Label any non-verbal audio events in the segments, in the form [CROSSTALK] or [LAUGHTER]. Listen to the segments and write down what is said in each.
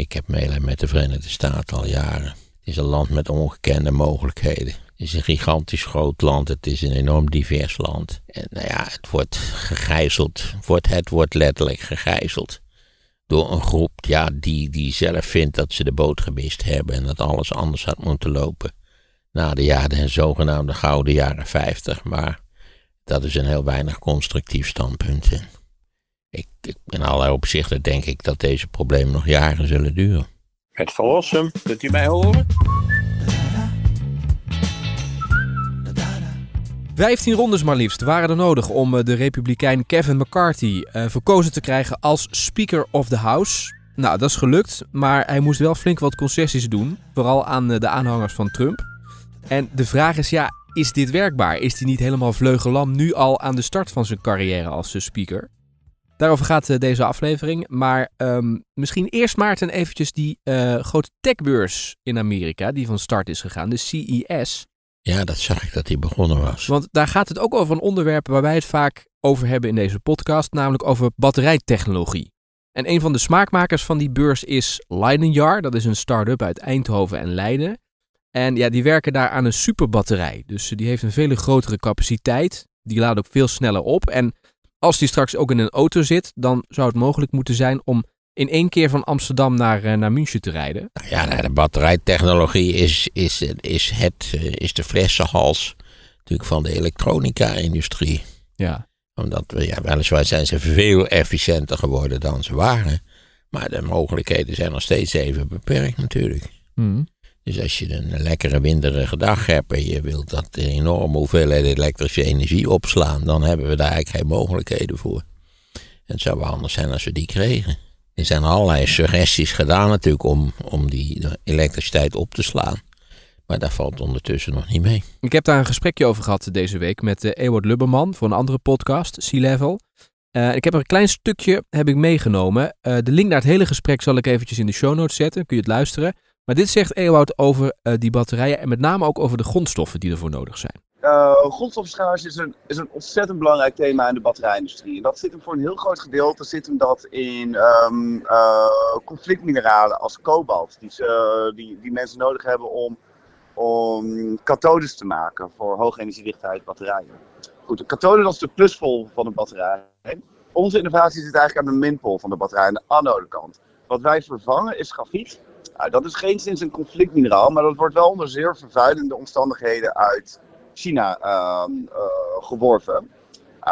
Ik heb meeleid met de Verenigde Staten al jaren. Het is een land met ongekende mogelijkheden. Het is een gigantisch groot land. Het is een enorm divers land. En nou ja, het wordt gegijzeld. Wordt, het wordt letterlijk gegijzeld. Door een groep ja, die, die zelf vindt dat ze de boot gemist hebben. En dat alles anders had moeten lopen. Na de jaren, de zogenaamde gouden jaren 50. Maar dat is een heel weinig constructief standpunt. Ik, ik, in allerlei opzichten denk ik dat deze problemen nog jaren zullen duren. Het verlossen, kunt u mij horen? 15 rondes maar liefst waren er nodig om eh, de republikein Kevin McCarthy eh, verkozen te krijgen als Speaker of the House. Nou, dat is gelukt, maar hij moest wel flink wat concessies doen, vooral aan eh, de aanhangers van Trump. En de vraag is ja, is dit werkbaar? Is hij niet helemaal vleugelam nu al aan de start van zijn carrière als speaker? Daarover gaat eh, deze aflevering. Maar ehm, misschien eerst Maarten eventjes die eh, grote techbeurs in Amerika, die van start is gegaan, de CES. Ja, dat zag ik dat die begonnen was. Want daar gaat het ook over een onderwerp waar wij het vaak over hebben in deze podcast, namelijk over batterijtechnologie. En een van de smaakmakers van die beurs is Leidenjar. Dat is een start-up uit Eindhoven en Leiden. En ja, die werken daar aan een superbatterij. Dus eh, die heeft een veel grotere capaciteit. Die laat ook veel sneller op. En als die straks ook in een auto zit, dan zou het mogelijk moeten zijn om in één keer van Amsterdam naar, eh, naar München te rijden. Ja, nou, de batterijtechnologie is, is, is, het, eh, is de flessenhals natuurlijk van de elektronica-industrie. Ja. Omdat, ja, weliswaar zijn ze veel efficiënter geworden dan ze waren. Maar de mogelijkheden zijn nog steeds even beperkt natuurlijk. Hmm. Dus als je een lekkere winderige dag hebt en je wilt dat enorme hoeveelheid elektrische energie opslaan, dan hebben we daar eigenlijk geen mogelijkheden voor. En het zou wel anders zijn als we die kregen. Er zijn allerlei suggesties gedaan natuurlijk om, om die elektriciteit op te slaan. Maar daar valt ondertussen nog niet mee. Ik heb daar een gesprekje over gehad deze week met uh, eh, Ewart Lubberman voor een andere podcast, Sea-Level. Eh, ik heb er een klein stukje heb ik meegenomen. Eh, de link naar het hele gesprek zal ik eventjes in de show notes zetten. Kun je het luisteren. Maar dit zegt Ewout over eh, die batterijen en met name ook over de grondstoffen die ervoor nodig zijn. Uh, is een, is een ontzettend belangrijk thema in de batterijindustrie. En dat zit hem voor een heel groot gedeelte zit hem dat in ehm, eh, conflictmineralen als kobalt, die, ze, die, die mensen nodig hebben om, om kathodes te maken voor hoge energiedichtheid batterijen. Goed, de kathode dat is de pluspol van de batterij. Onze innovatie zit eigenlijk aan de minpol van de batterij, aan de anodekant. Wat wij vervangen is grafiet dat is geen sinds een conflictmineraal, maar dat wordt wel onder zeer vervuilende omstandigheden uit China uh, geworven.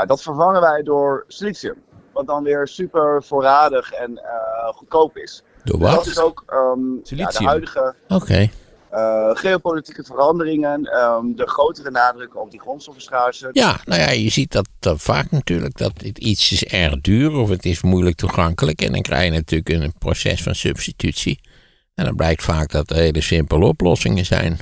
dat vervangen wij door silicium, wat dan weer super voorradig en eh, goedkoop is. Door wat? dat is ook um, de huidige okay. Eh, geopolitieke veranderingen, ehm, de grotere nadruk op die grondstoffenschaarste. Ja, nou ja, je ziet dat vaak natuurlijk, dat iets is erg duur of het is moeilijk toegankelijk. En dan krijg je natuurlijk een proces van substitutie. En dan blijkt vaak dat er hele simpele oplossingen zijn.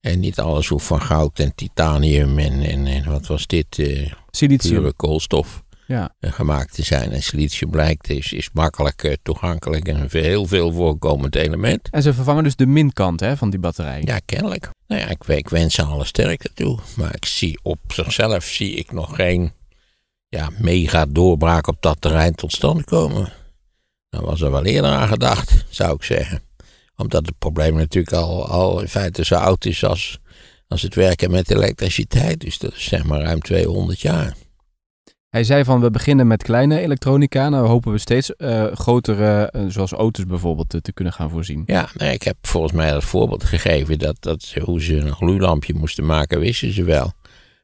En niet alles hoeft van goud en titanium en, en, wat was dit? Uh, silicium. koolstof ja. Eh, gemaakt te zijn. En silicium blijkt is, is makkelijk eh, toegankelijk en een heel veel voorkomend element. En ze vervangen dus de minkant hè, van die batterij. Ja, kennelijk. Nou ja, ik, ik wens ze alle sterkte toe. Maar ik zie op zichzelf zie ik nog geen ja, mega doorbraak op dat terrein tot stand komen. Daar was er wel eerder aan gedacht, zou ik zeggen omdat het probleem natuurlijk al, al in feite zo oud is als, als het werken met elektriciteit. Dus dat is zeg maar ruim 200 jaar. Hij zei van we beginnen met kleine elektronica. Nou hopen we steeds eh, grotere, eh, zoals auto's bijvoorbeeld, eh, te kunnen gaan voorzien. Ja, nee, ik heb volgens mij dat voorbeeld gegeven dat, dat hoe ze een gloeilampje moesten maken, wisten ze wel.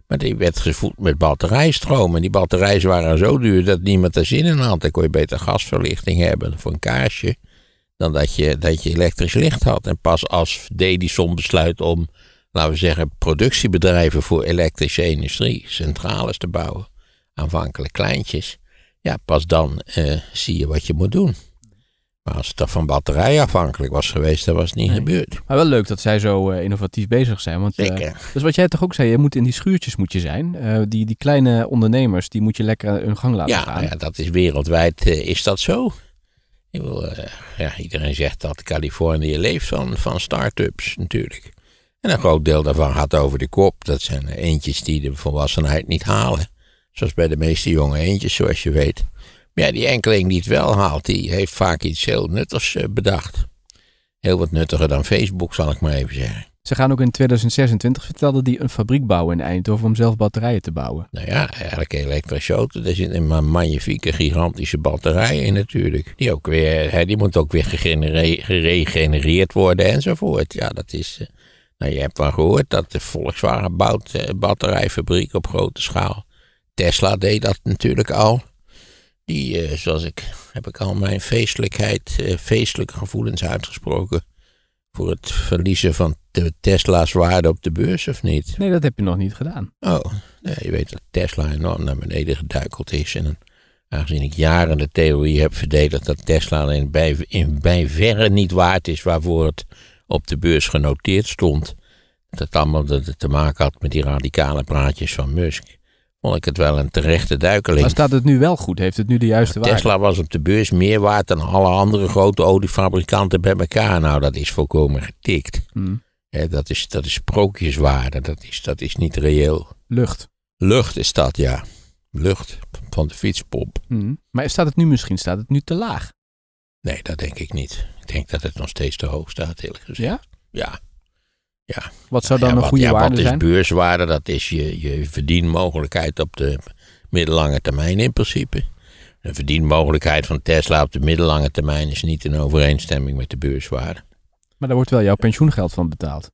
Maar die werd gevoed met batterijstroom. En die batterijen waren zo duur dat niemand er zin in had. Dan kon je beter gasverlichting hebben voor een kaarsje dan dat je, dat je elektrisch licht had. En pas als Dedison besluit om, laten we zeggen, productiebedrijven voor elektrische industrie, centrales te bouwen, aanvankelijk kleintjes, ja, pas dan eh, zie je wat je moet doen. Maar als het toch van batterij afhankelijk was geweest, dan was het niet gebeurd. Maar wel leuk dat zij zo eh, innovatief bezig zijn. Want, eh, dus wat jij toch ook zei, je moet in die schuurtjes moet je zijn. die, die kleine ondernemers, die moet je lekker hun gang laten ja, gaan. Ja, dat is wereldwijd, is dat zo. Ik wil, eh, ja, iedereen zegt dat Californië leeft van, van start-ups natuurlijk. En een groot deel daarvan gaat over de kop. Dat zijn eentjes die de volwassenheid niet halen. Zoals bij de meeste jonge eentjes, zoals je weet. Maar ja, die enkeling die het wel haalt, die heeft vaak iets heel nuttigs eh, bedacht. Heel wat nuttiger dan Facebook, zal ik maar even zeggen. Ze gaan ook in 2026, vertelde die een fabriek bouwen in Eindhoven om zelf batterijen te bouwen. Nou ja, eigenlijk een elektrische auto. Daar zit een magnifieke, gigantische batterij in natuurlijk. Die, ook weer, die moet ook weer geregenereerd worden enzovoort. Ja, dat is... Eh, nou, je hebt wel gehoord dat de Volkswagen bouwt eh, batterijfabriek op grote schaal. Tesla deed dat natuurlijk al. Die, eh, zoals ik, heb ik al mijn feestelijkheid, feestelijke gevoelens uitgesproken voor het verliezen van de Tesla's waarde op de beurs of niet? Nee, dat heb je nog niet gedaan. Oh, nee, je weet dat Tesla enorm naar beneden geduikeld is. En aangezien ik jaren de theorie heb verdedigd dat Tesla alleen bij, in, bij verre niet waard is waarvoor het op de beurs genoteerd stond. Dat allemaal dat te maken had met die radicale praatjes van Musk. Vond ik het wel een terechte duikeling. Maar staat het nu wel goed? Heeft het nu de juiste waarde? Tesla was op de beurs meer waard dan alle andere grote oliefabrikanten bij elkaar. Nou, dat is volkomen getikt. Hmm. dat, is, dat is sprookjeswaarde. Dat is, dat is niet reëel. Lucht. Lucht is dat, ja. Lucht van de fietspomp. Hmm. Maar staat het nu misschien staat het nu te laag? Nee, dat denk ik niet. Ik denk dat het nog steeds te hoog staat, eerlijk gezegd. Ja? Ja. Ja. Wat zou dan nou een goede waarde zijn? Wat is beurswaarde? Dat is je, je verdienmogelijkheid op de middellange termijn in principe. De verdienmogelijkheid van Tesla op de middellange termijn is niet in overeenstemming met de beurswaarde. Maar daar wordt wel jouw pensioengeld van betaald.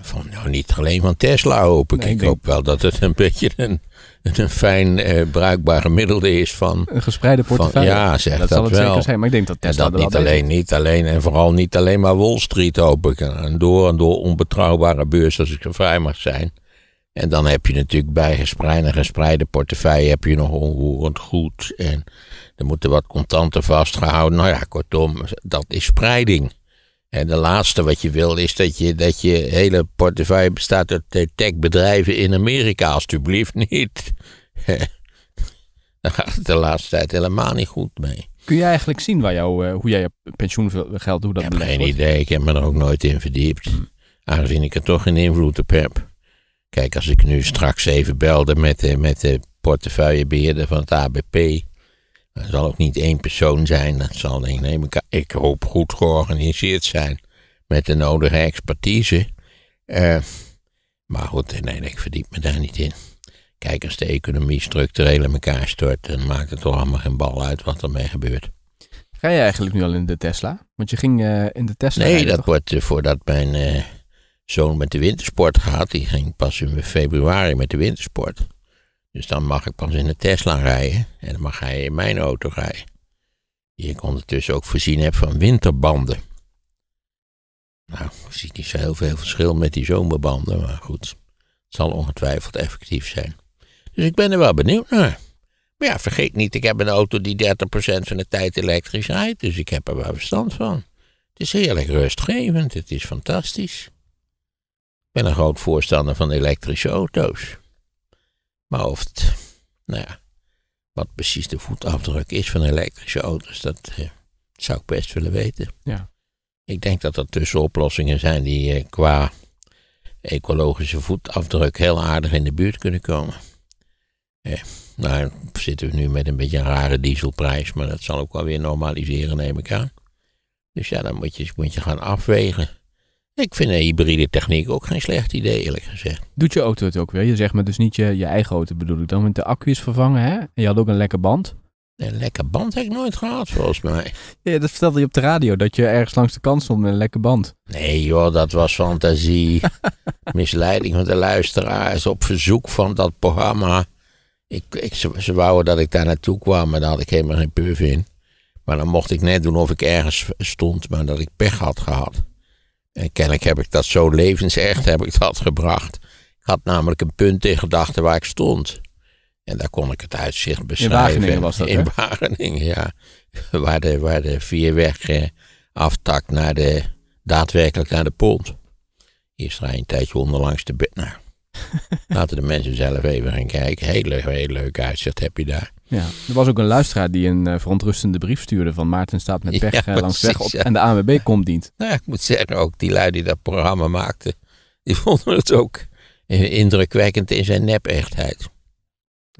Van, nou, niet alleen van Tesla hoop ik. ik, hoop wel dat het een beetje een een fijn eh, bruikbaar gemiddelde is van... Een gespreide portefeuille. ja, zeg dat, dat zal het zeker zijn. Maar ik denk dat Tesla en dat niet alleen, niet alleen en vooral niet alleen maar Wall Street open. Een door en door onbetrouwbare beurs als ik er vrij mag zijn. En dan heb je natuurlijk bij gespreide, gespreide portefeuille heb je nog onroerend goed. En er moeten wat contanten vastgehouden. Nou ja, kortom, dat is spreiding. En de laatste wat je wil is dat je, dat je hele portefeuille bestaat uit techbedrijven in Amerika, alstublieft niet. [LAUGHS] Daar gaat het de laatste tijd helemaal niet goed mee. Kun je eigenlijk zien waar jou, eh, hoe jij je pensioengeld, doet dat ik heb Geen idee, ik heb me er ook nooit in verdiept. Hmm. Aangezien ik er toch geen invloed op heb. Kijk, als ik nu straks even belde met de, met de portefeuillebeheerder van het ABP. Er zal ook niet één persoon zijn, dat zal denk neem ik Ik hoop goed georganiseerd zijn met de nodige expertise. Eh, maar goed, nee, ik verdiep me daar niet in. Kijk, als de economie structureel in elkaar stort, dan maakt het toch allemaal geen bal uit wat ermee gebeurt. Ga je eigenlijk nu al in de Tesla? Want je ging eh, in de Tesla. Nee, dat wordt eh, voordat mijn zoon met de wintersport gaat. Die ging pas in februari met de wintersport. Dus dan mag ik pas in de Tesla rijden en dan mag hij in mijn auto rijden. Die ik ondertussen ook voorzien heb van winterbanden. Nou, ziet niet zo heel veel verschil met die zomerbanden, maar goed. Het zal ongetwijfeld effectief zijn. Dus ik ben er wel benieuwd naar. Maar ja, vergeet niet, ik heb een auto die 30% van de tijd elektrisch rijdt, dus ik heb er wel verstand van. Het is heerlijk rustgevend, het is fantastisch. Ik ben een groot voorstander van elektrische auto's. Maar of Nou ja, wat precies de voetafdruk is van elektrische auto's, dus dat eh, zou ik best willen weten. Ja. Ik denk dat er tussenoplossingen zijn die eh, qua ecologische voetafdruk heel aardig in de buurt kunnen komen. Eh, nou, zitten we nu met een beetje een rare dieselprijs, maar dat zal ook wel weer normaliseren, neem ik aan. Dus ja, dan moet je, moet je gaan afwegen. Ik vind een hybride techniek ook geen slecht idee, eerlijk gezegd. Doet je auto het ook weer? Je zegt me dus niet je, je eigen auto bedoel ik dan, met de accu is vervangen hè? En je had ook een lekke band. Een lekke band heb ik nooit gehad, volgens mij. Ja, dat vertelde je op de radio, dat je ergens langs de kant stond met een lekke band. Nee joh, dat was fantasie. [LAUGHS] Misleiding van de luisteraars op verzoek van dat programma. Ik, ik, ze, ze wouden dat ik daar naartoe kwam, maar daar had ik helemaal geen puf in. Maar dan mocht ik net doen of ik ergens stond, maar dat ik pech had gehad. En kennelijk heb ik dat zo levensecht heb ik dat gebracht. Ik had namelijk een punt in gedachten waar ik stond. En daar kon ik het uitzicht beschrijven. In Wageningen was dat, In Wageningen, ja. [LAUGHS] Waar de, waar de vierweg eh, aftakt naar de, daadwerkelijk naar de pont. Is je een tijdje onderlangs de... naar. Nou, [LAUGHS] Laten de mensen zelf even gaan kijken. Hele, hele leuke uitzicht heb je daar. Ja, er was ook een luisteraar die een eh, verontrustende brief stuurde van Maarten staat met [LAUGHS] pech eh, langs weg op en de ANWB komt dient. Nou, ik moet zeggen ook, die lui die dat programma maakte, die [LAUGHS] vonden het ook indrukwekkend in zijn nepechtheid.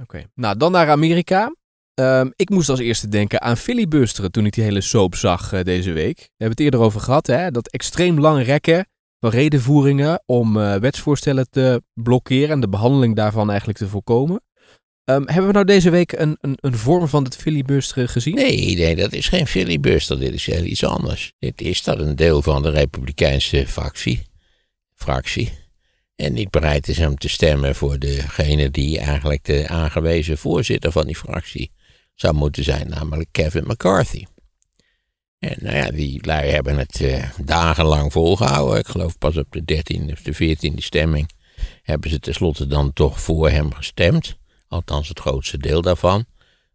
Oké, nou dan naar Amerika. Ehm, ik moest als eerste denken aan filibusteren toen ik die hele soap zag eh, deze week. We hebben het eerder over gehad, hè? dat extreem lang rekken van redenvoeringen om eh, wetsvoorstellen te blokkeren en de behandeling daarvan eigenlijk te voorkomen. Ehm, hebben we nou deze week een, een, een vorm van het filibuster gezien? Nee, nee, dat is geen filibuster. Dit is heel iets anders. Dit is dat een deel van de Republikeinse fractie. fractie en niet bereid is om te stemmen voor degene die eigenlijk de aangewezen voorzitter van die fractie zou moeten zijn, namelijk Kevin McCarthy. En nou ja, die lui hebben het eh, dagenlang volgehouden. Ik geloof pas op de 13e of de 14e stemming hebben ze tenslotte dan toch voor hem gestemd. Althans het grootste deel daarvan.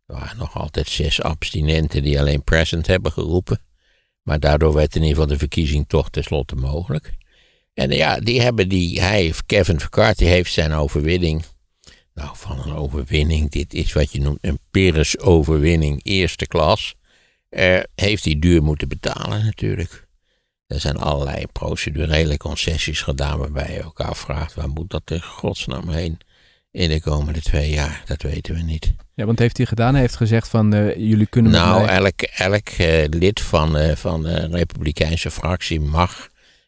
Er waren nog altijd zes abstinenten die alleen present hebben geroepen. Maar daardoor werd in ieder geval de verkiezing toch tenslotte mogelijk. En ja, die hebben die, hij, Kevin McCarthy heeft zijn overwinning. Nou, van een overwinning, dit is wat je noemt een pyrrhus overwinning eerste klas uh, heeft hij duur moeten betalen natuurlijk. Er zijn allerlei procedurele concessies gedaan waarbij je elkaar afvraagt waar moet dat in godsnaam heen in de komende twee jaar. Dat weten we niet. Ja, want heeft hij gedaan? Hij heeft gezegd van eh, jullie kunnen. Nou, elk, elk eh, lid van, van de Republikeinse fractie mag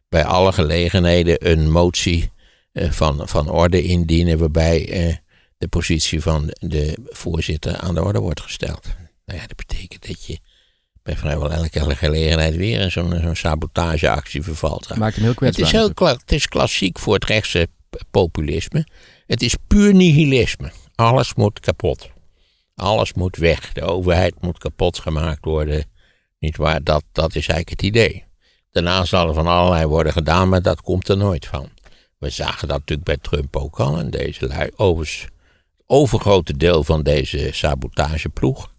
bij alle gelegenheden een motie van, van orde indienen waarbij de positie van de voorzitter aan de orde wordt gesteld. Nou ja, dat betekent dat je bij vrijwel elke gelegenheid weer in zo'n sabotageactie vervalt. Maakt hem heel kwetsbaar. Het is, heel het is klassiek voor het rechtse populisme. Het is puur nihilisme. Alles moet kapot. Alles moet weg. De overheid moet kapot gemaakt worden. Niet waar? Dat, dat is eigenlijk het idee. Daarna zal er van allerlei worden gedaan, maar dat komt er nooit van. We zagen dat natuurlijk bij Trump ook al. En deze lui, overigens, overgrote deel van deze sabotageploeg,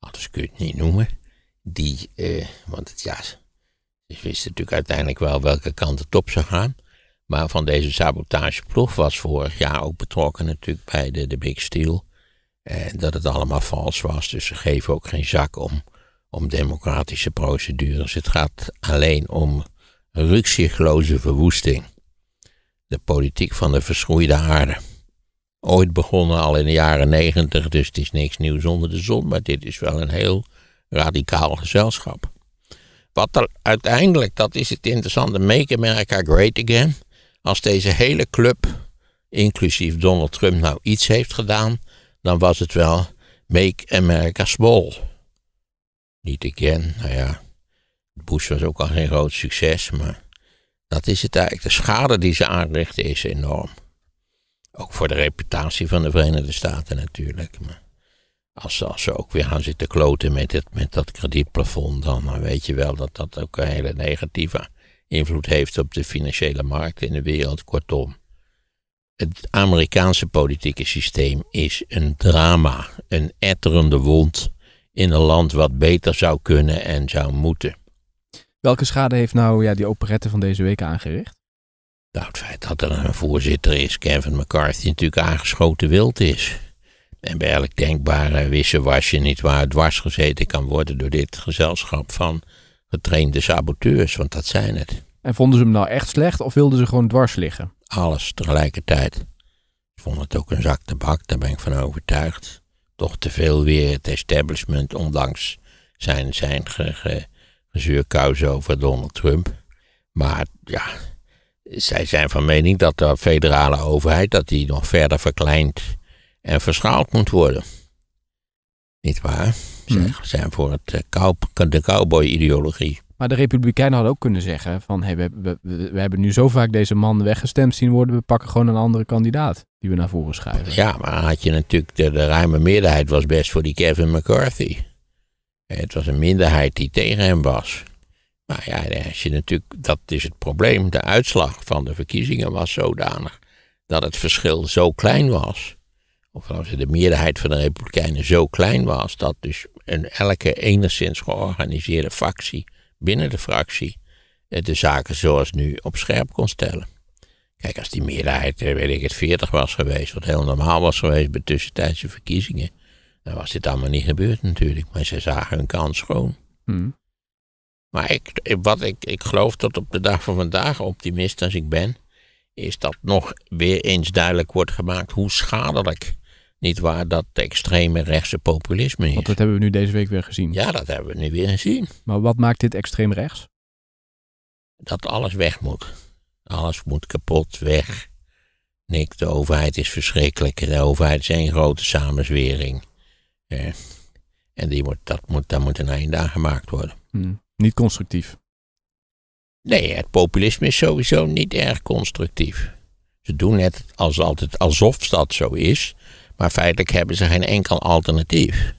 anders kun je het niet noemen, die, eh, want het, ja, ze wisten natuurlijk uiteindelijk wel welke kant het op zou gaan. Maar van deze sabotageploeg was vorig jaar ook betrokken natuurlijk bij de, de Big Steel. En dat het allemaal vals was. Dus ze geven ook geen zak om, om democratische procedures. Het gaat alleen om rukzichtloze verwoesting. De politiek van de verschroeide aarde. Ooit begonnen al in de jaren negentig, dus het is niks nieuws onder de zon. Maar dit is wel een heel radicaal gezelschap. Wat er uiteindelijk, dat is het interessante, Make America Great Again. Als deze hele club, inclusief Donald Trump, nou iets heeft gedaan, dan was het wel Make America Small. Niet again, nou ja. Bush was ook al geen groot succes, maar dat is het eigenlijk. De schade die ze aanrichten is enorm. Ook voor de reputatie van de Verenigde Staten natuurlijk. Maar. Als, ze ook weer gaan zitten kloten met, het, met dat kredietplafond, dan weet je wel dat dat ook een hele negatieve invloed heeft op de financiële markten in de wereld. Kortom, het Amerikaanse politieke systeem is een drama, een etterende wond in een land wat beter zou kunnen en zou moeten. Welke schade heeft nou ja, die operette van deze week aangericht? Nou, het feit dat er een voorzitter is, Kevin McCarthy, natuurlijk aangeschoten wild is en bij elk denkbare wissewasje niet waar dwars gezeten kan worden door dit gezelschap van getrainde saboteurs, want dat zijn het. En vonden ze hem nou echt slecht of wilden ze gewoon dwars liggen? Alles tegelijkertijd. Ik vond het ook een zak bak, daar ben ik van overtuigd. Toch te veel weer het establishment, ondanks zijn, zijn ge, over Donald Trump. Maar ja, zij zijn van mening dat de federale overheid dat die nog verder verkleint en verschaald moet worden. Niet waar? Ze hmm. zijn voor het, eh, de cowboy-ideologie. Maar de Republikeinen hadden ook kunnen zeggen: van hey, we, we, hebben nu zo vaak deze man weggestemd zien worden, we pakken gewoon een andere kandidaat die we naar voren schuiven. Ja, maar had je natuurlijk, de, de ruime meerderheid was best voor die Kevin McCarthy. Eh, het was een minderheid die tegen hem was. Maar ja, als je natuurlijk, dat is het probleem. De uitslag van de verkiezingen was zodanig dat het verschil zo klein was of de meerderheid van de Republikeinen zo klein was dat dus een elke enigszins georganiseerde fractie binnen de fractie eh, de zaken zoals nu op scherp kon stellen. Kijk, als die meerderheid, eh, weet ik het, 40 was geweest, wat heel normaal was geweest bij tussentijdse verkiezingen, dan was dit allemaal niet gebeurd natuurlijk. Maar ze zagen hun kans schoon. Hmm. Maar ik, wat ik, ik geloof dat op de dag van vandaag, optimist als ik ben, is dat nog weer eens duidelijk wordt gemaakt hoe schadelijk niet waar dat extreme rechtse populisme is. Want dat hebben we nu deze week weer gezien. Ja, dat hebben we nu weer gezien. Maar wat maakt dit extreem rechts? Dat alles weg moet. Alles moet kapot, weg. Niks, de overheid is verschrikkelijk. De overheid is één grote samenzwering. en die moet dat moet, daar moet een einde aan gemaakt worden. Hmm. Niet constructief. Nee, het populisme is sowieso niet erg constructief. Ze doen het als altijd alsof dat zo is, maar feitelijk hebben ze geen enkel alternatief.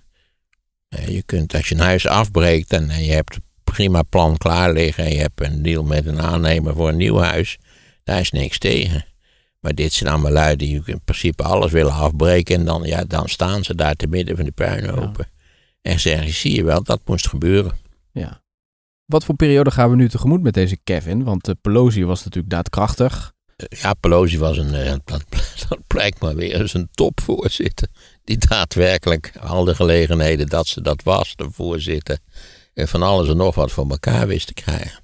Eh, je kunt, als je een huis afbreekt en je hebt prima plan klaar liggen en je hebt een deal met een aannemer voor een nieuw huis, daar is niks tegen. Maar dit zijn allemaal lui die in principe alles willen afbreken en dan, ja, dan staan ze daar te midden van de puin Ja. En zeggen, zie je wel, dat moest gebeuren. Ja. Wat voor periode gaan we nu tegemoet met deze Kevin? Want eh, Pelosi was natuurlijk daadkrachtig ja, Pelosi was een, eh, [LAUGHS] dat, dat blijkt maar weer, eens een topvoorzitter. Die daadwerkelijk al de gelegenheden dat ze dat was, de voorzitter, van alles en nog wat voor elkaar wist te krijgen.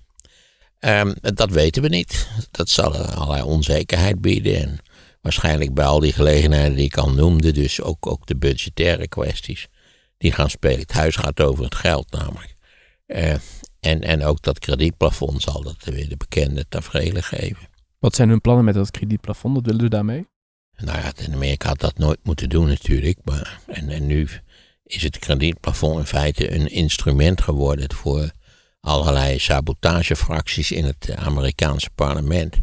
Ehm, dat weten we niet. Dat zal allerlei onzekerheid bieden. En waarschijnlijk bij al die gelegenheden die ik al noemde, dus ook, ook de budgettaire kwesties, die gaan spelen. Het huis gaat over het geld namelijk. Eh, en, en ook dat kredietplafond zal dat weer de bekende tafereelen geven. Wat zijn hun plannen met dat kredietplafond? Wat willen ze daarmee? Nou ja, in Amerika had dat nooit moeten doen natuurlijk. Maar, en, en nu is het kredietplafond in feite een instrument geworden voor allerlei sabotagefracties in het Amerikaanse parlement.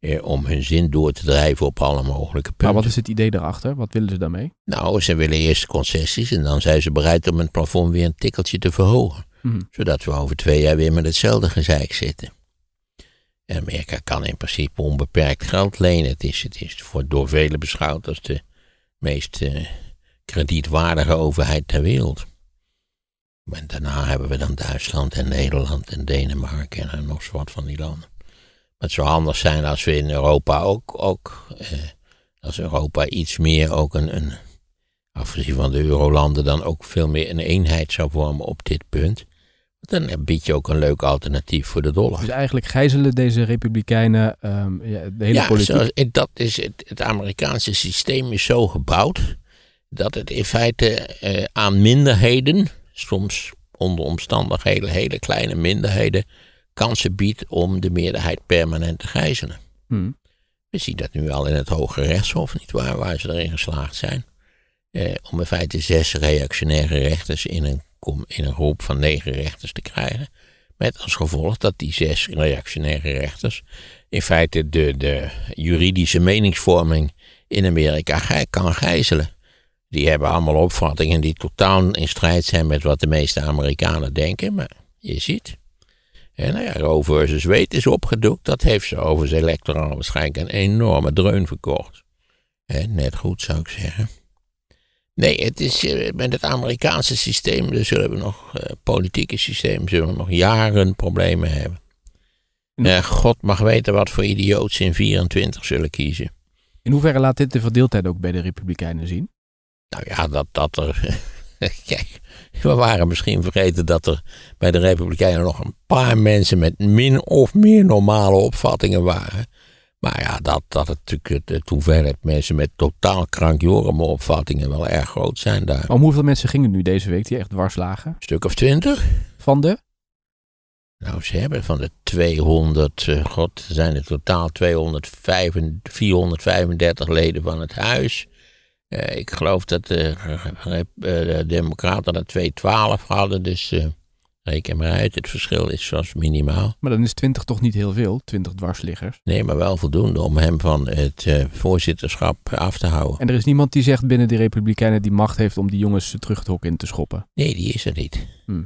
Eh, om hun zin door te drijven op alle mogelijke punten. Maar wat is het idee daarachter? Wat willen ze daarmee? Nou, ze willen eerst concessies en dan zijn ze bereid om het plafond weer een tikkeltje te verhogen. Mhm. Zodat we over twee jaar weer met hetzelfde gezeik zitten. Amerika kan in principe onbeperkt geld lenen. Het is, het is voor, door velen beschouwd als de meest eh, kredietwaardige overheid ter wereld. daarna hebben we dan Duitsland en Nederland en Denemarken en nog wat van die landen. Maar het zou handig zijn als we in Europa ook, ook eh, als Europa iets meer ook een, een, afgezien van de eurolanden, dan ook veel meer een eenheid zou vormen op dit punt dan bied je ook een leuk alternatief voor de dollar. Dus eigenlijk gijzelen deze republikeinen um, ja, de hele politiek? Ja, dat is het, het, Amerikaanse systeem is zo gebouwd dat het in feite eh, aan minderheden, soms onder omstandigheden hele kleine minderheden, kansen biedt om de meerderheid permanent te gijzelen. Hmm. We zien dat nu al in het Hoge Rechtshof, nietwaar, waar ze erin geslaagd zijn. Eh, om in feite zes reactionaire rechters in een om in een groep van negen rechters te krijgen. Met als gevolg dat die zes reactionaire rechters in feite de, de juridische meningsvorming in Amerika kan gijzelen. Die hebben allemaal opvattingen die totaal in strijd zijn met wat de meeste Amerikanen denken. Maar je ziet, en nou ja, Roe versus Wade is opgedoekt. Dat heeft ze over zijn electoraal waarschijnlijk een enorme dreun verkocht. net goed zou ik zeggen. Nee, het is eh, met het Amerikaanse systeem, dus zullen we nog, eh, politieke systeem, zullen we nog jaren problemen hebben. Eh, God mag weten wat voor idioots in 24 zullen kiezen. In hoeverre laat dit de verdeeldheid ook bij de Republikeinen zien? Nou ja, dat, dat er. [LAUGHS] Kijk, we waren misschien vergeten dat er bij de Republikeinen nog een paar mensen met min of meer normale opvattingen waren. Maar ja, dat, dat het natuurlijk het, hoeveelheid mensen met totaal krankzinnige opvattingen wel erg groot zijn daar. Om hoeveel mensen gingen nu deze week die echt dwars lagen? Een stuk of twintig. Van de? Nou, ze hebben van de 200, uh, eh, god, zijn er totaal 235, 435 leden van het huis. Eh, ik geloof dat de, eh, de Democraten er 212 hadden, dus Reken maar uit, het verschil is zoals minimaal. Maar dan is 20 toch niet heel veel, 20 dwarsliggers? Nee, maar wel voldoende om hem van het eh, voorzitterschap af te houden. En er is niemand die zegt binnen de Republikeinen die macht heeft om die jongens terug het hok in te schoppen? Nee, die is er niet. Hm.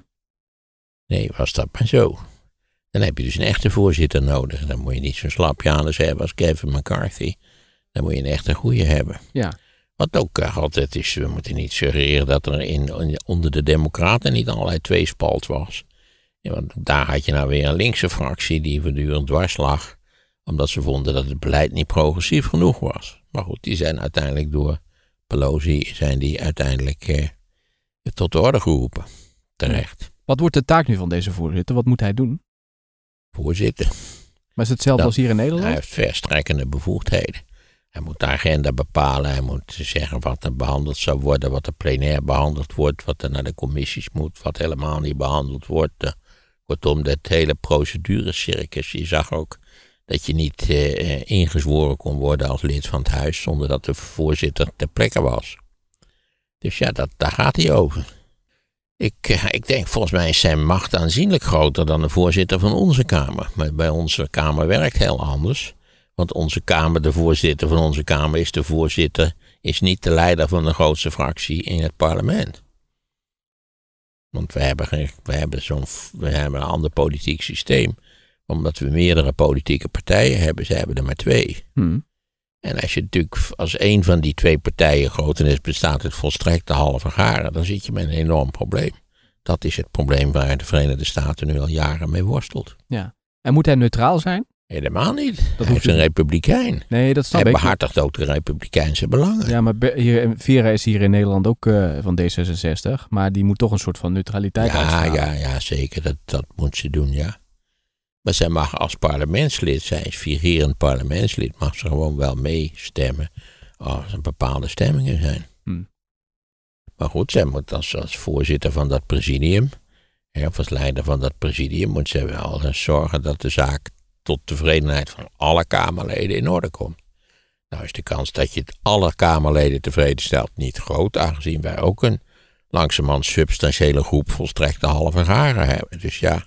Nee, was dat maar zo. Dan heb je dus een echte voorzitter nodig. Dan moet je niet zo'n slapjanus hebben als Kevin McCarthy. Dan moet je een echte goeie hebben. Ja. Wat ook eh, altijd is, we moeten niet suggereren dat er in, onder de Democraten niet allerlei tweespalt was. Ja, want daar had je nou weer een linkse fractie die voortdurend dwars lag, omdat ze vonden dat het beleid niet progressief genoeg was. Maar goed, die zijn uiteindelijk door Pelosi zijn die uiteindelijk eh, tot de orde geroepen. Terecht. Wat wordt de taak nu van deze voorzitter? Wat moet hij doen? Voorzitter. Maar is hetzelfde als hier in Nederland? Hij heeft verstrekkende bevoegdheden. Hij moet de agenda bepalen, hij moet zeggen wat er behandeld zou worden, wat er plenair behandeld wordt, wat er naar de commissies moet, wat helemaal niet behandeld wordt. Eh, kortom, dat hele procedurecircus. Je zag ook dat je niet eh, ingezworen kon worden als lid van het huis zonder dat de voorzitter ter plekke was. Dus ja, dat, daar gaat hij over. Ik, eh, ik denk, volgens mij is zijn macht aanzienlijk groter dan de voorzitter van onze Kamer. Maar bij onze Kamer werkt heel anders. Want onze Kamer, de voorzitter van onze Kamer, is de voorzitter, is niet de leider van de grootste fractie in het parlement. Want we hebben, geen, we hebben, zo'n, we hebben een ander politiek systeem. Omdat we meerdere politieke partijen hebben, ze hebben er maar twee. Hmm. En als je natuurlijk als een van die twee partijen groter is, bestaat het volstrekt de halve garen, dan zit je met een enorm probleem. Dat is het probleem waar de Verenigde Staten nu al jaren mee worstelt. Ja. En moet hij neutraal zijn? Helemaal niet. Dat hij hoeft is een republikein. Nee, dat snap hij ik. Hij behartigt ook de republikeinse belangen. Ja, maar hier, eh, Vera is hier in Nederland ook eh, van D66. Maar die moet toch een soort van neutraliteit ja, Ja, ja, zeker. Dat, dat moet ze doen, ja. Maar zij mag als parlementslid, zij is vigerend parlementslid, mag ze gewoon wel meestemmen als er bepaalde stemmingen zijn. Hmm. Maar goed, zij moet als, voorzitter van dat presidium, hè, of als leider van dat presidium, moet zij wel zorgen dat de zaak tot tevredenheid van alle Kamerleden in orde komt. Nou is de kans dat je het alle Kamerleden tevreden stelt niet groot, aangezien wij ook een langzamerhand substantiële groep volstrekte halve garen hebben. Dus ja,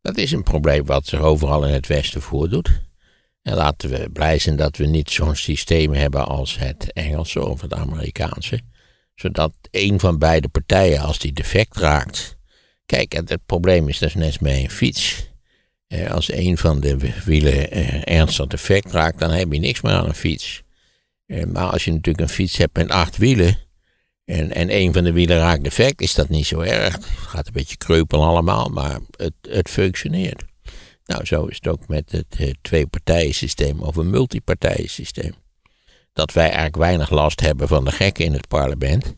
dat is een probleem wat zich overal in het Westen voordoet. En laten we blij zijn dat we niet zo'n systeem hebben als het Engelse of het Amerikaanse. Zodat een van beide partijen, als die defect raakt. Kijk, het, het probleem is dat is net met een fiets als een van de wielen eh, ernstig defect raakt, dan heb je niks meer aan een fiets. Eh, maar als je natuurlijk een fiets hebt met acht wielen en, en een van de wielen raakt defect, is dat niet zo erg. Het gaat een beetje kreupel allemaal, maar het, het functioneert. Nou, zo is het ook met het eh, tweepartijensysteem of een multipartijensysteem. Dat wij eigenlijk weinig last hebben van de gekken in het parlement.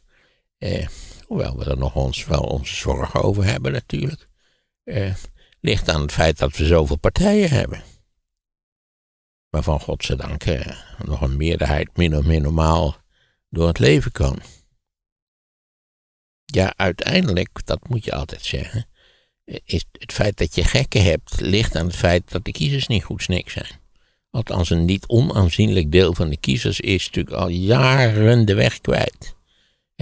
Eh, hoewel we er nog ons wel onze zorgen over hebben natuurlijk. Eh, ligt aan het feit dat we zoveel partijen hebben. Waarvan godzijdank eh, nog een meerderheid min of meer normaal door het leven kan. Ja, uiteindelijk, dat moet je altijd zeggen, is het feit dat je gekken hebt, ligt aan het feit dat de kiezers niet goed snik zijn. Althans, een niet onaanzienlijk deel van de kiezers is natuurlijk al jaren de weg kwijt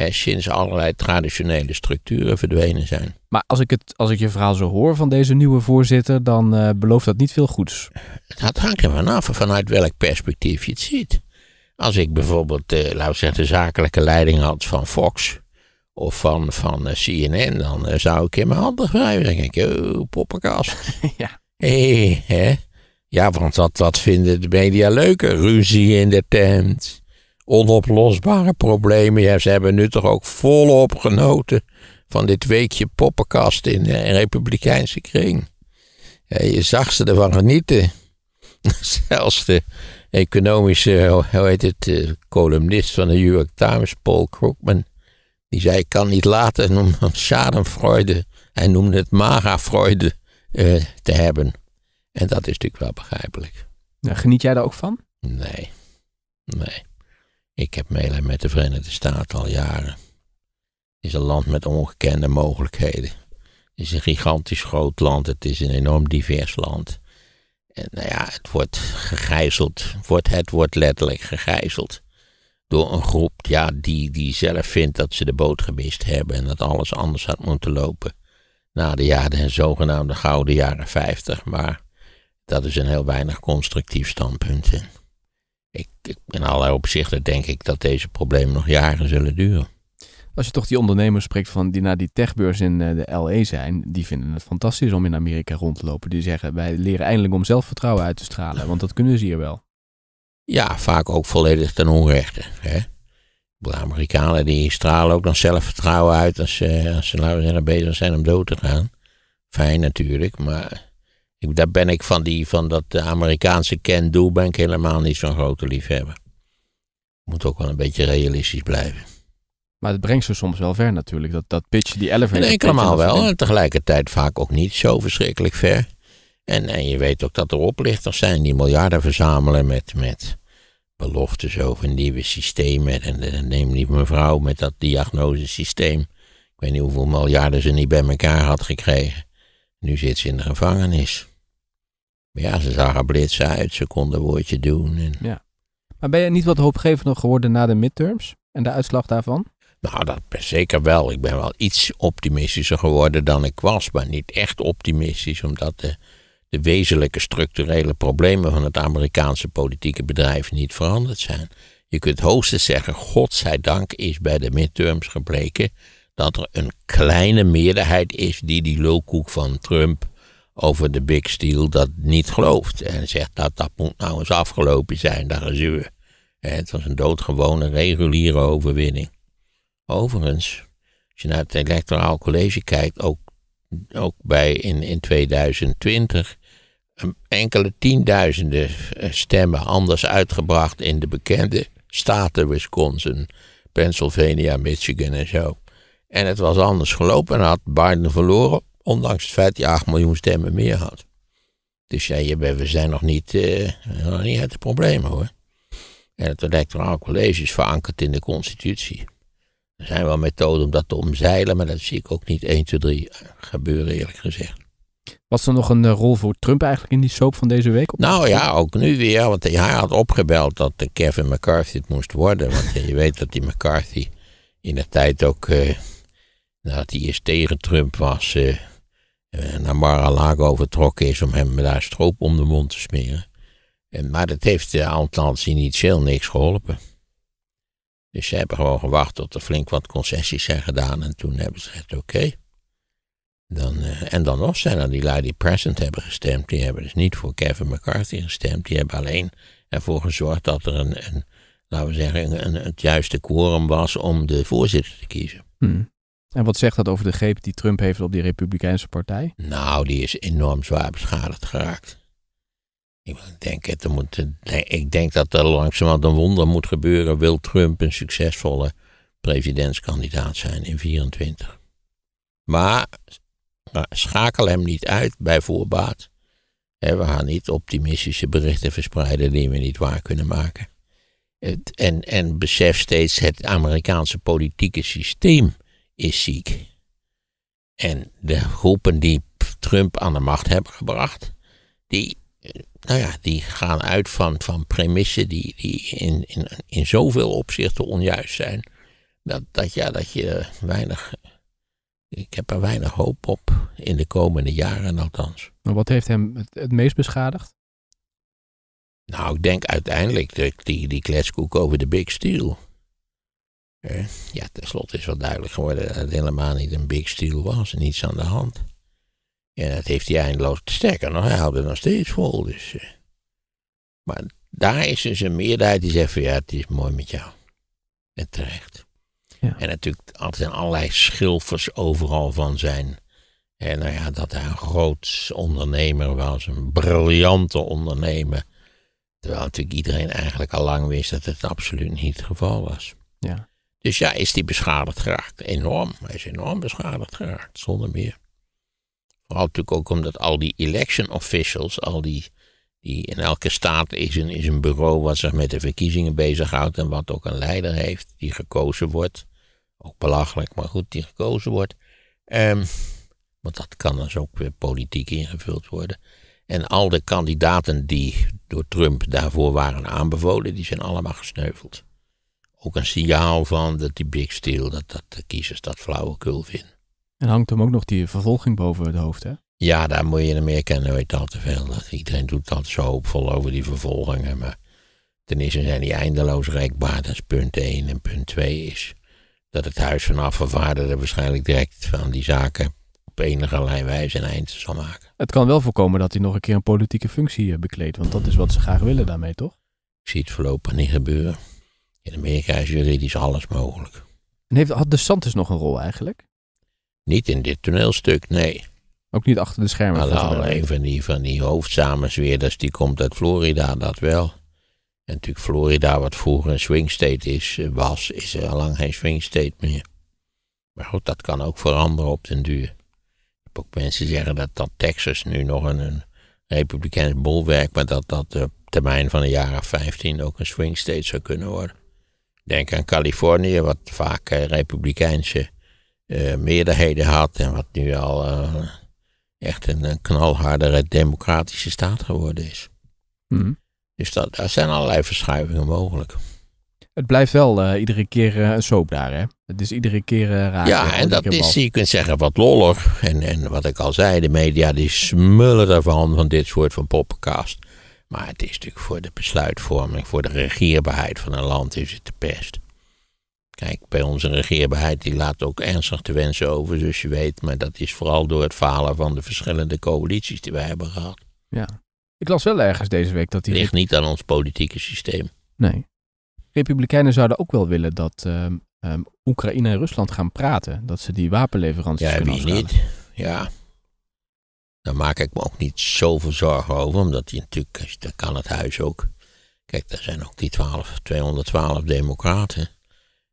sinds allerlei traditionele structuren verdwenen zijn. Maar als ik, het, als ik je verhaal zo hoor van deze nieuwe voorzitter, dan uh, belooft dat niet veel goeds. Dat hangt er vanaf vanuit welk perspectief je het ziet. Als ik bijvoorbeeld, eh, laten we zeggen, de zakelijke leiding had van Fox of van, van eh, CNN, dan zou ik in mijn handen grijpen. Dan denk ik, oh, poppenkast. [LAUGHS] ja. hey, hè? Ja, want wat wat vinden de media leuker. Ruzie in de tent onoplosbare problemen. Ja, ze hebben nu toch ook volop genoten van dit weekje poppenkast in de Republikeinse kring. je zag ze ervan genieten. [LAUGHS] Zelfs de economische, hoe heet het, eh, columnist van de New York Times, Paul Krugman, die zei: Ik kan niet laten om schadenfreude, hij noemde het magafreude eh, te hebben. En dat is natuurlijk wel begrijpelijk. Nou, geniet jij daar ook van? Nee. Nee. Ik heb meelijden met de Verenigde Staten al jaren. Het is een land met ongekende mogelijkheden. Het is een gigantisch groot land. Het is een enorm divers land. En nou ja, het wordt gegijzeld. Wordt, het wordt letterlijk gegijzeld. Door een groep ja, die, die zelf vindt dat ze de boot gemist hebben. En dat alles anders had moeten lopen. Na de jaren, zogenaamde gouden jaren 50. Maar dat is een heel weinig constructief standpunt ik, in allerlei opzichten denk ik dat deze problemen nog jaren zullen duren. Als je toch die ondernemers spreekt van die naar die techbeurs in eh, de LE zijn, die vinden het fantastisch om in Amerika rond te lopen. Die zeggen wij leren eindelijk om zelfvertrouwen uit te stralen, want dat kunnen ze hier wel. Ja, vaak ook volledig ten onrechte. Hè? De Amerikanen die stralen ook dan zelfvertrouwen uit als, als ze laten nou bezig zijn om dood te gaan. Fijn natuurlijk, maar daar ben ik van, die, van dat eh, Amerikaanse can-do ben ik helemaal niet zo'n grote liefhebber. Moet ook wel een beetje realistisch blijven. Maar het brengt ze soms wel ver natuurlijk, dat, dat pitch, die elevator. Nee, helemaal wel. En tegelijkertijd vaak ook niet zo verschrikkelijk ver. En, en je weet ook dat er oplichters zijn die miljarden verzamelen met, met beloftes over nieuwe systemen. En, neem die mevrouw met dat diagnosesysteem. Ik weet niet hoeveel miljarden ze niet bij elkaar had gekregen. Nu zit ze in de gevangenis ja, ze zagen blits uit, ze konden een woordje doen. En... Ja. Maar ben je niet wat hoopgevender geworden na de midterms en de uitslag daarvan? Nou, dat zeker wel. Ik ben wel iets optimistischer geworden dan ik was, maar niet echt optimistisch, omdat de, de wezenlijke structurele problemen van het Amerikaanse politieke bedrijf niet veranderd zijn. Je kunt hoogstens zeggen, godzijdank is bij de midterms gebleken dat er een kleine meerderheid is die die lulkoek van Trump over de Big Steel dat niet gelooft. En zegt dat nou, dat moet nou eens afgelopen zijn, dat gezeur. Het was een doodgewone, reguliere overwinning. Overigens, als je naar het Electoraal College kijkt, ook, ook bij in, in 2020 enkele tienduizenden eh, stemmen anders uitgebracht in de bekende staten Wisconsin, Pennsylvania, Michigan en zo. En het was anders gelopen en had Biden verloren Ondanks het feit dat hij 8 miljoen stemmen meer had. Dus ja, we zijn nog niet, eh, nog niet uit de problemen hoor. En het electoraal college is verankerd in de constitutie. Er zijn wel methoden om dat te omzeilen, maar dat zie ik ook niet 1, 2, 3 gebeuren eerlijk gezegd. Was er nog een eh, rol voor Trump eigenlijk in die soap van deze week? Nou ja, ook nu weer. Want hij had opgebeld dat Kevin McCarthy het moest worden. Want je weet dat die McCarthy in de tijd ook, uh, eh, nadat hij eens tegen Trump was, naar Mar-a-Lago vertrokken is om hem daar stroop om de mond te smeren. En, maar dat heeft de eh, Antantie niet heel niks geholpen. Dus ze hebben gewoon gewacht tot er flink wat concessies zijn gedaan. En toen hebben ze gezegd: oké. Dan, eh, en dan nog zijn er die lui die present hebben gestemd. Die hebben dus niet voor Kevin McCarthy gestemd. Die hebben alleen ervoor gezorgd dat er een, een laten we zeggen, een, een, het juiste quorum was om de voorzitter te kiezen. Hmm. En wat zegt dat over de greep die Trump heeft op die Republikeinse partij? Nou, die is enorm zwaar beschadigd geraakt. Ik denk, het moet, ik denk dat er langzamerhand een wonder moet gebeuren. Wil Trump een succesvolle presidentskandidaat zijn in 24? Maar, schakel hem niet uit bij voorbaat. We gaan niet optimistische berichten verspreiden die we niet waar kunnen maken. en, en besef steeds het Amerikaanse politieke systeem is ziek. En de groepen die Trump aan de macht hebben gebracht, die, nou ja, die gaan uit van, van premissen die, die in, in, in zoveel opzichten onjuist zijn, dat, dat, ja, dat je weinig. Ik heb er weinig hoop op in de komende jaren althans. Maar wat heeft hem het, het meest beschadigd? Nou, ik denk uiteindelijk die, die kletskoek over de Big Steel. Ja, tenslotte is wel duidelijk geworden dat het helemaal niet een big steal was en niets aan de hand. En dat heeft hij eindeloos te sterker nog, hij houdt het nog steeds vol. Dus, eh. maar daar is dus een meerderheid die zegt van ja, het is mooi met jou. En terecht. Ja. En natuurlijk altijd allerlei schilfers overal van zijn. En nou ja, dat hij een groot ondernemer was, een briljante ondernemer. Terwijl natuurlijk iedereen eigenlijk al lang wist dat het absoluut niet het geval was. Ja. Dus ja, is die beschadigd geraakt. Enorm. Hij is enorm beschadigd geraakt, zonder meer. Vooral natuurlijk ook omdat al die election officials, al die, die in elke staat is een, is een bureau wat zich met de verkiezingen bezighoudt en wat ook een leider heeft die gekozen wordt. Ook belachelijk, maar goed, die gekozen wordt. Um, want dat kan dus ook weer politiek ingevuld worden. En al de kandidaten die door Trump daarvoor waren aanbevolen, die zijn allemaal gesneuveld ook een signaal van dat die Big Steel, dat, dat de kiezers dat flauwekul vinden. En hangt hem ook nog die vervolging boven het hoofd, hè? Ja, daar moet je kennen kennen. weet al te veel. Iedereen doet dat zo hoopvol over die vervolgingen. Maar ten eerste zijn die eindeloos rekbaar. Dat is punt 1. En punt 2 is dat het Huis van Afgevaardigden waarschijnlijk direct van die zaken op enige wijze een eind zal maken. Het kan wel voorkomen dat hij nog een keer een politieke functie eh, bekleedt. Want dat is wat ze graag willen daarmee, toch? Ik zie het voorlopig niet gebeuren. In Amerika is juridisch alles mogelijk. En heeft, had De Santos nog een rol eigenlijk? Niet in dit toneelstuk, nee. Ook niet achter de schermen? Nou, al een van die, van die hoofdsamensweerders, die komt uit Florida, dat wel. En natuurlijk Florida, wat vroeger een swing state is, eh, was, is er al lang geen swing state meer. Maar goed, dat kan ook veranderen op den duur. Ik heb ook mensen zeggen dat, Texas nu nog een, een republikeins bolwerk, maar dat dat op eh, termijn van de jaren 15 ook een swing state zou kunnen worden. Denk aan Californië, wat vaak eh, republikeinse eh, meerderheden had en wat nu al eh, echt een, een knalhardere democratische staat geworden is. Mm. Dus dat, daar zijn allerlei verschuivingen mogelijk. Het blijft wel iedere keer een soap daar, hè? Het is iedere keer raar. Ja, en dat is, je kunt zeggen, wat lollig. En, en wat ik al zei, de media die smullen ervan van dit soort van poppenkast. Maar het is natuurlijk voor de besluitvorming, voor de regeerbaarheid van een land is het de pest. Kijk, bij onze regeerbaarheid die laat ook ernstig te wensen over, zoals je weet. Maar dat is vooral door het falen van de verschillende coalities die wij hebben gehad. Ja, ik las wel ergens deze week dat die... Ligt niet aan ons politieke systeem. Nee. Republikeinen zouden ook wel willen dat ehm, ehm, Oekraïne en Rusland gaan praten. Dat ze die wapenleveranties ja, kunnen Ja, wie niet? Ja, daar maak ik me ook niet zoveel zorgen over, omdat die natuurlijk, dat kan het huis ook. Kijk, daar zijn ook die 12, 212 democraten.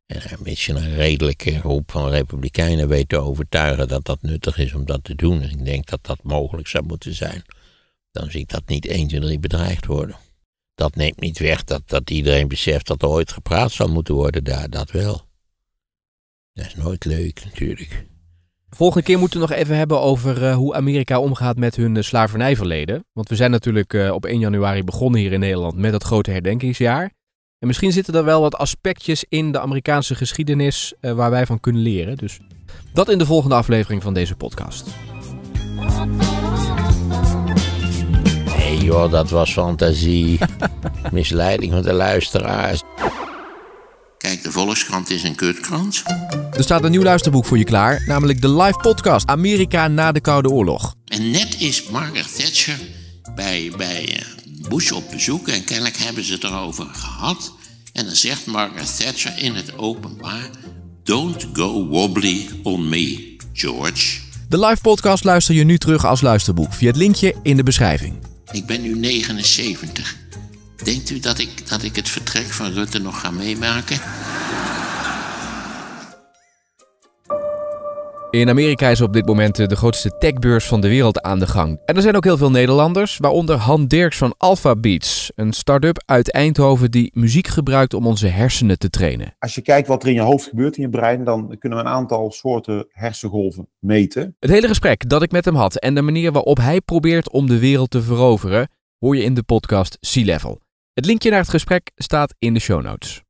En een beetje een redelijke groep van republikeinen weet te overtuigen dat dat nuttig is om dat te doen. En ik denk dat dat mogelijk zou moeten zijn. Dan zie ik dat niet 1, 2, 3 bedreigd worden. Dat neemt niet weg dat, dat iedereen beseft dat er ooit gepraat zou moeten worden daar, dat wel. Dat is nooit leuk natuurlijk. Volgende keer moeten we nog even hebben over eh, hoe Amerika omgaat met hun eh, slavernijverleden. Want we zijn natuurlijk eh, op 1 januari begonnen hier in Nederland met dat grote herdenkingsjaar. En misschien zitten er wel wat aspectjes in de Amerikaanse geschiedenis waar wij van kunnen leren. Dus dat in de volgende aflevering van deze podcast. hey joh, dat was fantasie. [LAUGHS] Misleiding van de luisteraars. Kijk, de Volkskrant is een kutkrant. Er staat een nieuw luisterboek voor je klaar, namelijk de live podcast Amerika na de Koude Oorlog. En net is Margaret Thatcher bij, bij eh, Bush op bezoek en kennelijk hebben ze het erover gehad. En dan zegt Margaret Thatcher in het openbaar: Don't go wobbly on me, George. De live podcast luister je nu terug als luisterboek via het linkje in de beschrijving. Ik ben nu 79. Denkt u dat ik, dat ik het vertrek van Rutte nog ga meemaken? In Amerika is op dit moment eh, de grootste techbeurs van de wereld aan de gang. En er zijn ook heel veel Nederlanders, waaronder Han Dirks van Alpha Beats, een start-up uit Eindhoven die muziek gebruikt om onze hersenen te trainen. Als je kijkt wat er in je hoofd gebeurt in je brein, dan kunnen we een aantal soorten hersengolven meten. Het hele gesprek dat ik met hem had en de manier waarop hij probeert om de wereld te veroveren, hoor je in de podcast Sea Level. Het linkje naar het gesprek staat in de show notes.